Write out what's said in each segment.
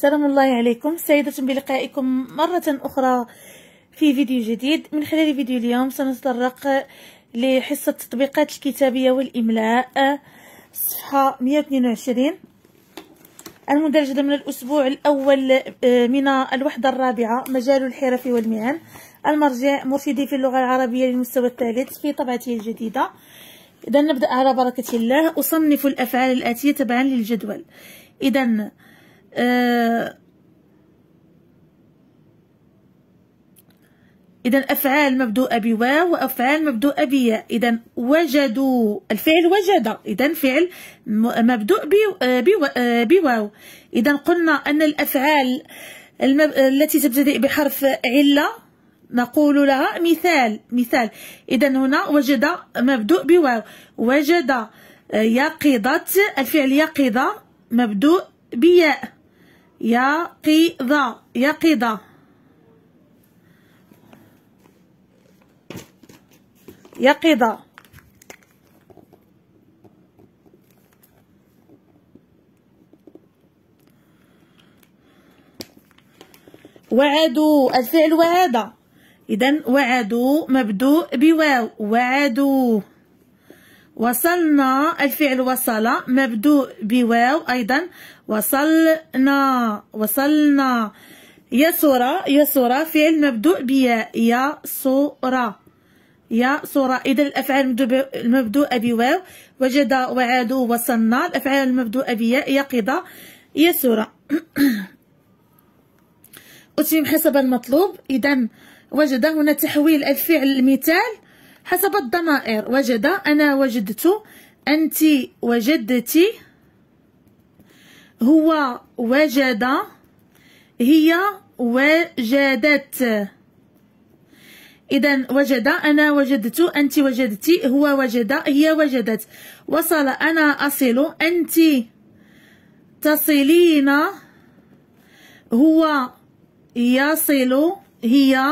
سلام الله عليكم سعيدة بلقائكم مرة أخرى في فيديو جديد من خلال فيديو اليوم سنتطرق لحصة التطبيقات الكتابية والإملاء صفحة 122 المدرجة من الأسبوع الأول آه، من الوحدة الرابعة مجال الحرف والمهن المرجع مرشدي في اللغة العربية للمستوى الثالث في طبعته الجديدة إذا نبدأ على بركة الله أصنف الأفعال الآتية تبعا للجدول إذا آه، إذا أفعال مبدوءة بواو وأفعال مبدوءة بياء إذا وجدوا الفعل وجد إذا فعل مبدوء بواو آه، آه، إذا قلنا أن الأفعال المب... التي تبتدئ بحرف علة نقول لها مثال مثال إذا هنا وجد مبدوء بواو وجد يقظة الفعل يقظة مبدوء بياء يقظ يقظ يقظ وعدوا الفعل وعد اذا وعدوا مبدوء بواو وعدوا وصلنا الفعل وصل مبدوء بواو أيضا وصلنا وصلنا يسر يسر فعل مبدوء بياء يا يسر إذا الأفعال المبدوءة بواو وجد وعادوا وصلنا الأفعال المبدوءة بياء يقظة يسر اسم حسب المطلوب إذا وجد هنا تحويل الفعل المثال حسب الضمائر وجد أنا وجدت أنت وجدتي هو وجد هي وجدت إذا وجد أنا وجدت أنت وجدتي هو وجد هي وجدت وصل أنا أصل أنت تصلين هو يصل هي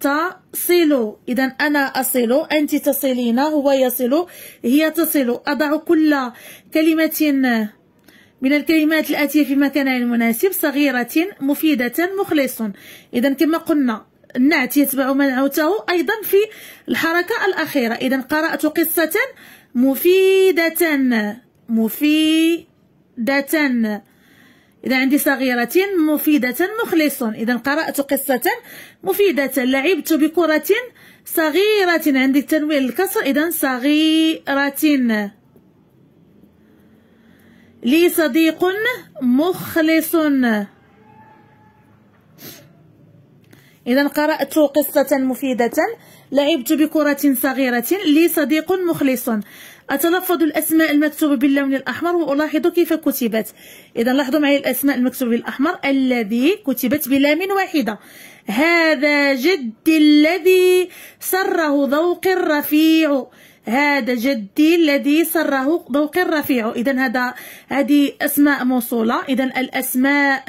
تصلوا إذا أنا أصل أنت تصلين هو يصل هي تصل أضع كل كلمة من الكلمات الآتية في مكانها المناسب صغيرة مفيدة مخلص إذا كما قلنا النعت يتبع من عوته أيضا في الحركة الأخيرة إذا قرأت قصة مفيدة مفيدة إذا عندي صغيرة مفيدة مخلص إذا قرأت قصة مفيدة لعبت بكرة صغيرة عندي تنوين الكسر إذا صغيرة لي صديق مخلص إذا قرأت قصة مفيدة لعبت بكرة صغيرة لي صديق مخلص أتلفظ الأسماء المكتوبة باللون الأحمر وألاحظ كيف كتبت إذا لاحظوا معي الأسماء المكتوبة بالأحمر الذي كتبت بلام واحدة هذا جدي الذي سره ذوق الرفيع هذا جدي الذي سره ذوق الرفيع إذا هذا هذه أسماء موصولة إذا الأسماء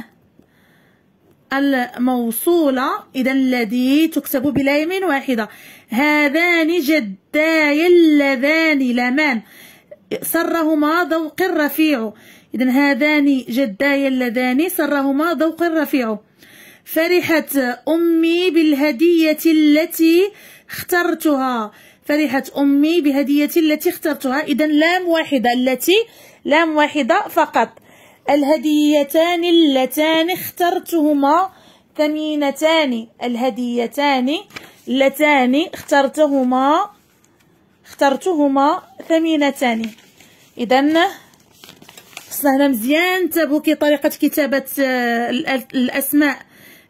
الموصولة إذا الذي تكتب بلا يمين واحدة هذان جداي اللذان لمان سرهما ذوق الرفيع إذا هذان جداي اللذان سرهما ذوق الرفيع فرحت أمي بالهدية التي اخترتها فرحت أمي بهدية التي اخترتها إذا لام واحدة التي لام واحدة فقط الهديتان اللتان اخترتهما ثمينتان الهديتان اللتان اخترتهما اخترتهما ثمينتان اذا خصنا هنا مزيان تابعوا كي طريقه كتابه آه، الاسماء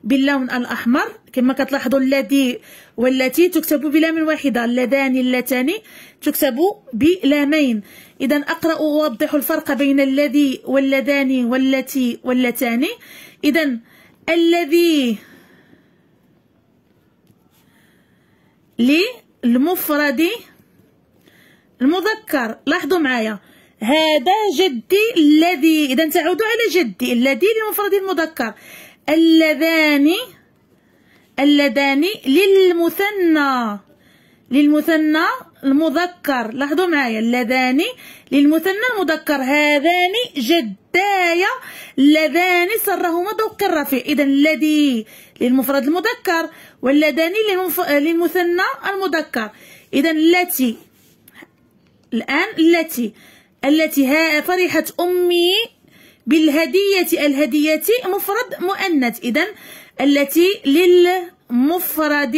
باللون الاحمر كما كتلاحظوا الذي والتي تكتب بلام واحده اللذان اللتان تكتب بلامين اذا اقرا واوضح الفرق بين الذي واللذان والتي واللتان اذا الذي للمفرد المذكر لاحظوا معايا هذا جدي الذي اذا تعودوا على جدي الذي لمفرد المذكر اللذان اللذان للمثنى للمثنى المذكر لاحظوا معايا اللذان للمثنى المذكر هذان جدايا اللذان سرهما ذوق الرفيع اذا الذي للمفرد المذكر واللذان للمف... للمثنى المذكر اذا التي الان التي التي ها فرحت امي بالهديه الهديه مفرد مؤنث اذا التي للمفرد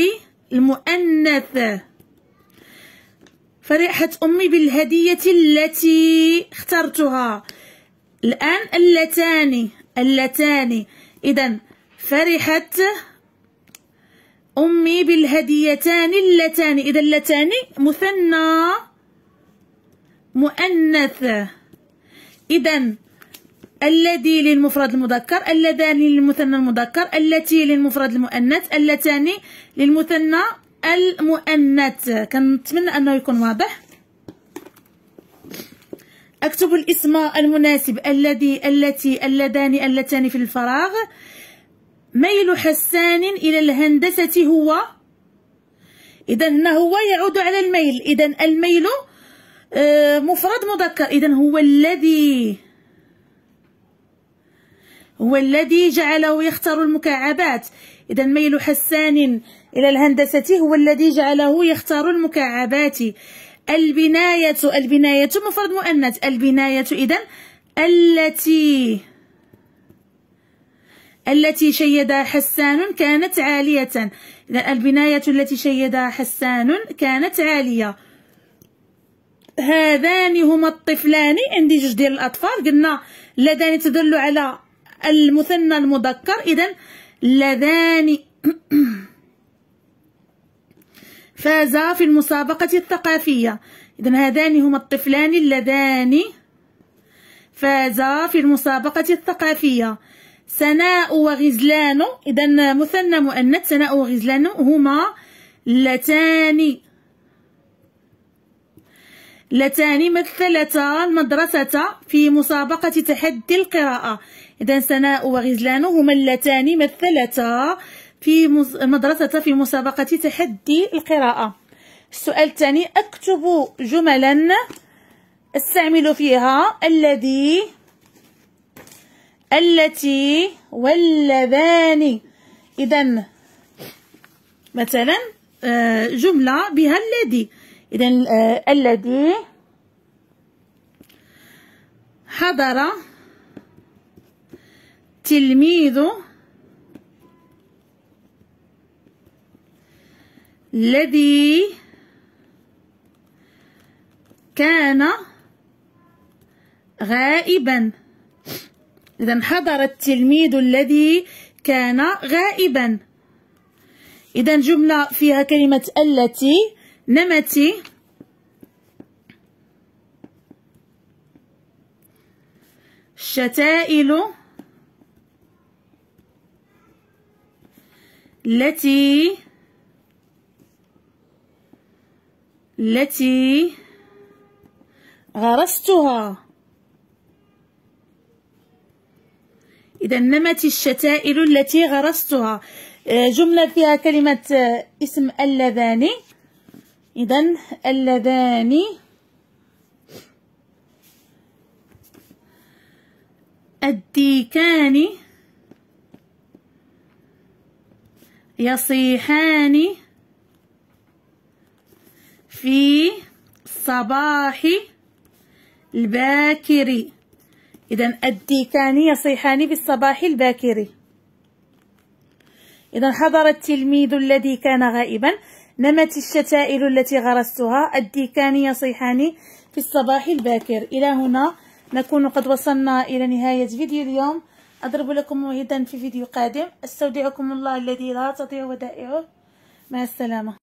المؤنث فرحت أمي بالهدية التي اخترتها الآن اللتان اللتان إذا فرحت أمي بالهديتان اللتان إذا اللتان مثنى مؤنث إذا الذي للمفرد المذكر اللذان للمثنى المذكر التي للمفرد المؤنث اللتان للمثنى المؤنث كنتمنى انه يكون واضح اكتب الاسم المناسب الذي التي اللذان اللتان في الفراغ ميل حسان الى الهندسه هو اذا هنا هو يعود على الميل اذا الميل آه، مفرد مذكر اذا هو الذي هو الذي جعله يختار المكعبات إذا ميل حسان إلى الهندسة هو الذي جعله يختار المكعبات البناية البناية مفرد مؤنث البناية إذا التي التي شيدها حسان كانت عالية البناية التي شيدها حسان كانت عالية هذان هما الطفلان عندي جوج ديال الأطفال قلنا اللذان تدل على المثنى المذكر إذا لذان فازا في المسابقة الثقافية إذا هذان هما الطفلان اللذان فازا في المسابقة الثقافية سناء وغزلان إذا مثنى مؤنث سناء وغزلان هما اللتان اللتان مثلتا المدرسة في مسابقة تحدي القراءة إذا سناء وغزلان هما اللتان مثلتا في مدرسة في مسابقة تحدي القراءة السؤال الثاني أكتب جملا استعمل فيها الذي التي واللذان إذا مثلا آه، جملة بها الذي إذا آه، الذي حضر تلميذ الذي كان غائبا إذا حضر التلميذ الذي كان غائبا إذا جملة فيها كلمة التي نمتي الشتائل التي التي غرستها إذا نمت الشتائل التي غرستها آه، جملة فيها كلمة آه، اسم اللذاني إذا اللذان الديكان يصيحان في صباح الباكر إذا الديكان يصيحان في الصباح الباكر إذا حضر التلميذ الذي كان غائبا نمت الشتائل التي غرستها الديكان يصيحان في الصباح الباكر إلى هنا نكون قد وصلنا إلى نهاية فيديو اليوم أضرب لكم موعدا في فيديو قادم أستودعكم الله الذي لا تضيع ودائعه مع السلامة